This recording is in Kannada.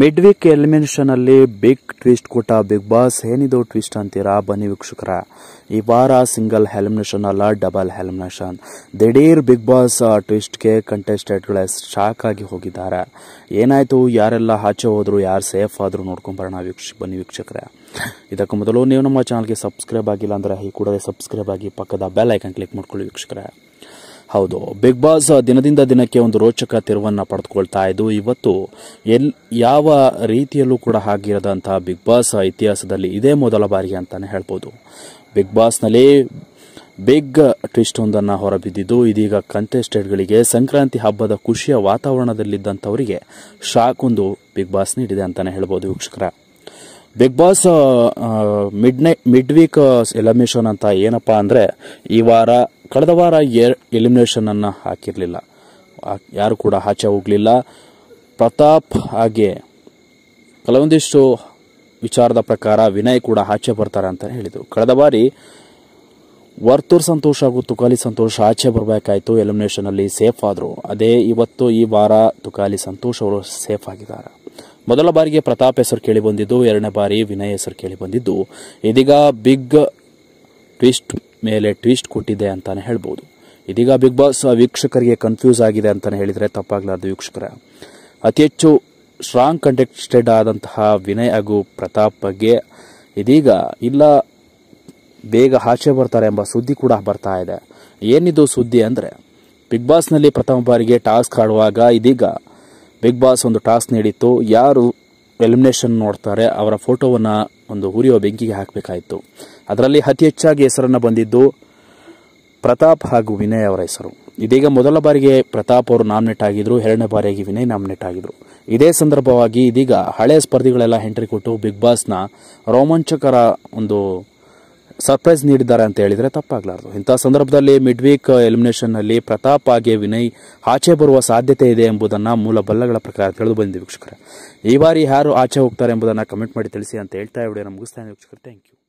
ಮಿಡ್ ವೀಕ್ ಎಲಿಮಿನೇಷನ್ ಅಲ್ಲಿ ಬಿಗ್ ಟ್ವಿಸ್ಟ್ ಕೊಟ್ಟ ಬಿಗ್ ಬಾಸ್ ಏನಿದು ಟ್ವಿಸ್ಟ್ ಅಂತೀರಾ ಬನ್ನಿ ವೀಕ್ಷಕರ ಈ ವಾರ ಸಿಂಗಲ್ ಹೆಲಿಮಿನೇಷನ್ ಅಲ್ಲ ಡಬಲ್ ಎಲಿಮಿನೇಷನ್ ದಿಢೀರ್ ಬಿಗ್ ಬಾಸ್ ಟ್ವಿಸ್ಟ್ ಕಂಟೆಸ್ಟೆಂಟ್ ಗಳ ಶಾಕ್ ಆಗಿ ಹೋಗಿದ್ದಾರೆ ಏನಾಯ್ತು ಯಾರೆಲ್ಲ ಆಚೆ ಹೋದ್ರು ಯಾರು ಸೇಫ್ ಆದ್ರು ನೋಡ್ಕೊಂಡ್ ಬರೋಣ ಬನ್ನಿ ವೀಕ್ಷಕರ ಇದಕ್ಕೂ ಮೊದಲು ನೀವು ನಮ್ಮ ಚಾನಲ್ಗೆ ಸಬ್ಸ್ಕ್ರೈಬ್ ಆಗಿಲ್ಲ ಅಂದ್ರೆ ಈ ಕೂಡ ಸಬ್ಸ್ಕ್ರೈಬ್ ಆಗಿ ಪಕ್ಕದ ಬೆಲ್ ಐಕನ್ ಕ್ಲಿಕ್ ಮಾಡ್ಕೊಳ್ಳಿ ವೀಕ್ಷಕರ ಹೌದು ಬಿಗ್ ಬಾಸ್ ದಿನದಿಂದ ದಿನಕ್ಕೆ ಒಂದು ರೋಚಕ ತಿರುವನ್ನು ಪಡೆದುಕೊಳ್ತಾ ಇದ್ದು ಇವತ್ತು ಎಲ್ ಯಾವ ರೀತಿಯಲ್ಲೂ ಕೂಡ ಆಗಿರದಂತಹ ಬಿಗ್ ಬಾಸ್ ಇತಿಹಾಸದಲ್ಲಿ ಇದೇ ಮೊದಲ ಬಾರಿಗೆ ಅಂತಾನೆ ಹೇಳ್ಬೋದು ಬಿಗ್ ಬಾಸ್ನಲ್ಲಿ ಬಿಗ್ ಟ್ವಿಸ್ಟ್ ಒಂದನ್ನು ಹೊರಬಿದ್ದಿದ್ದು ಇದೀಗ ಕಂಟೆಸ್ಟೆಂಟ್ಗಳಿಗೆ ಸಂಕ್ರಾಂತಿ ಹಬ್ಬದ ಖುಷಿಯ ವಾತಾವರಣದಲ್ಲಿದ್ದಂಥವರಿಗೆ ಶಾಕ್ ಒಂದು ಬಿಗ್ ಬಾಸ್ ನೀಡಿದೆ ಅಂತಾನೆ ಹೇಳ್ಬೋದು ವೀಕ್ಷಕರ ಬಿಗ್ ಬಾಸ್ ಮಿಡ್ ನೈ ಮಿಡ್ ವೀಕ್ ಎಲಮಿಷನ್ ಅಂತ ಏನಪ್ಪಾ ಅಂದರೆ ಈ ವಾರ ಕಳೆದ ವಾರ ಎಲಿಮಿನೇಷನ್ ಎಲಿಮಿನೇಷನನ್ನು ಹಾಕಿರಲಿಲ್ಲ ಯಾರು ಕೂಡ ಆಚೆ ಹೋಗಲಿಲ್ಲ ಪ್ರತಾಪ್ ಹಾಗೆ ಕೆಲವೊಂದಿಷ್ಟು ವಿಚಾರದ ಪ್ರಕಾರ ವಿನಯ್ ಕೂಡ ಆಚೆ ಬರ್ತಾರೆ ಅಂತ ಹೇಳಿದರು ಕಳೆದ ಬಾರಿ ವರ್ತೂರ್ ಸಂತೋಷ ಹಾಗೂ ತುಕಾಲಿ ಸಂತೋಷ ಆಚೆ ಬರಬೇಕಾಯಿತು ಎಲಿಮಿನೇಷನಲ್ಲಿ ಸೇಫ್ ಆದರು ಅದೇ ಇವತ್ತು ಈ ವಾರ ತುಕಾಲಿ ಸಂತೋಷ್ ಅವರು ಸೇಫ್ ಆಗಿದ್ದಾರೆ ಮೊದಲ ಬಾರಿಗೆ ಪ್ರತಾಪ್ ಹೆಸರು ಕೇಳಿ ಬಂದಿದ್ದು ಎರಡನೇ ಬಾರಿ ವಿನಯ್ ಹೆಸರು ಕೇಳಿ ಬಂದಿದ್ದು ಇದೀಗ ಬಿಗ್ ಟ್ವಿಸ್ಟ್ ಮೇಲೆ ಟ್ವಿಸ್ಟ್ ಕೊಟ್ಟಿದೆ ಅಂತಾನೆ ಹೇಳ್ಬೋದು ಇದೀಗ ಬಿಗ್ ಬಾಸ್ ವೀಕ್ಷಕರಿಗೆ ಕನ್ಫ್ಯೂಸ್ ಆಗಿದೆ ಅಂತಾನೆ ಹೇಳಿದರೆ ತಪ್ಪಾಗಲಾರ್ದು ವೀಕ್ಷಕರ ಅತಿ ಹೆಚ್ಚು ಸ್ಟ್ರಾಂಗ್ ಕಂಟೆಸ್ಟೆಡ್ ಆದಂತಹ ವಿನಯ್ ಹಾಗೂ ಪ್ರತಾಪ್ ಬಗ್ಗೆ ಇದೀಗ ಇಲ್ಲ ಬೇಗ ಆಚೆ ಬರ್ತಾರೆ ಎಂಬ ಸುದ್ದಿ ಕೂಡ ಬರ್ತಾ ಇದೆ ಏನಿದು ಸುದ್ದಿ ಅಂದರೆ ಬಿಗ್ ಬಾಸ್ನಲ್ಲಿ ಪ್ರಥಮ ಬಾರಿಗೆ ಟಾಸ್ಕ್ ಆಡುವಾಗ ಇದೀಗ ಬಿಗ್ ಬಾಸ್ ಒಂದು ಟಾಸ್ಕ್ ನೀಡಿತ್ತು ಯಾರು ಎಲಿಮಿನೇಷನ್ ನೋಡ್ತಾರೆ ಅವರ ಫೋಟೋವನ್ನು ಒಂದು ಉರಿಯುವ ಬೆಂಕಿಗೆ ಹಾಕಬೇಕಾಯಿತು ಅದರಲ್ಲಿ ಅತಿ ಹೆಚ್ಚಾಗಿ ಹೆಸರನ್ನು ಬಂದಿದ್ದು ಪ್ರತಾಪ್ ಹಾಗೂ ವಿನಯ್ ಅವರ ಹೆಸರು ಇದೀಗ ಮೊದಲ ಬಾರಿಗೆ ಪ್ರತಾಪ್ ಅವರು ನಾಮಿನೇಟ್ ಆಗಿದ್ರು ಎರಡನೇ ಬಾರಿಗೆ ವಿನಯ್ ನಾಮಿನೇಟ್ ಆಗಿದ್ರು ಇದೇ ಸಂದರ್ಭವಾಗಿ ಇದೀಗ ಹಳೆಯ ಸ್ಪರ್ಧಿಗಳೆಲ್ಲ ಎಂಟ್ರಿ ಕೊಟ್ಟು ಬಿಗ್ ಬಾಸ್ನ ರೋಮಾಂಚಕರ ಒಂದು ಸರ್ಪ್ರೈಸ್ ನೀಡಿದ್ದಾರೆ ಅಂತ ಹೇಳಿದರೆ ತಪ್ಪಾಗಲಾರದು ಇಂಥ ಸಂದರ್ಭದಲ್ಲಿ ಮಿಡ್ ವೀಕ್ ಎಲಿಮಿನೇಷನ್ನಲ್ಲಿ ಪ್ರತಾಪ್ ಹಾಗೆ ವಿನಯ್ ಆಚೆ ಬರುವ ಸಾಧ್ಯತೆ ಇದೆ ಎಂಬುದನ್ನು ಮೂಲ ಬಲ್ಲಗಳ ಪ್ರಕಾರ ತಿಳಿದು ಬಂದಿದೆ ವೀಕ್ಷಕರ ಈ ಬಾರಿ ಯಾರು ಆಚೆ ಹೋಗ್ತಾರೆ ಎಂಬುದನ್ನು ಕಮೆಂಟ್ ಮಾಡಿ ತಿಳಿಸಿ ಅಂತ ಹೇಳ್ತಾ ನಮ್ಗೆ ಮುಗಿಸ್ತಾ ವೀಕ್ಷಕರು ಥ್ಯಾಂಕ್ ಯು